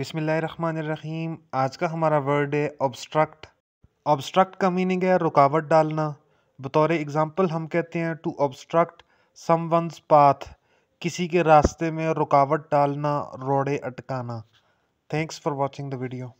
बिसमीम आज का हमारा वर्ड है ऑब्स्ट्रक्ट ऑब्स्ट्रक्ट का मीनिंग है रुकावट डालना बतौर एग्ज़ाम्पल हम कहते हैं to obstruct someone's path किसी के रास्ते में रुकावट डालना रोड़े अटकाना thanks for watching the video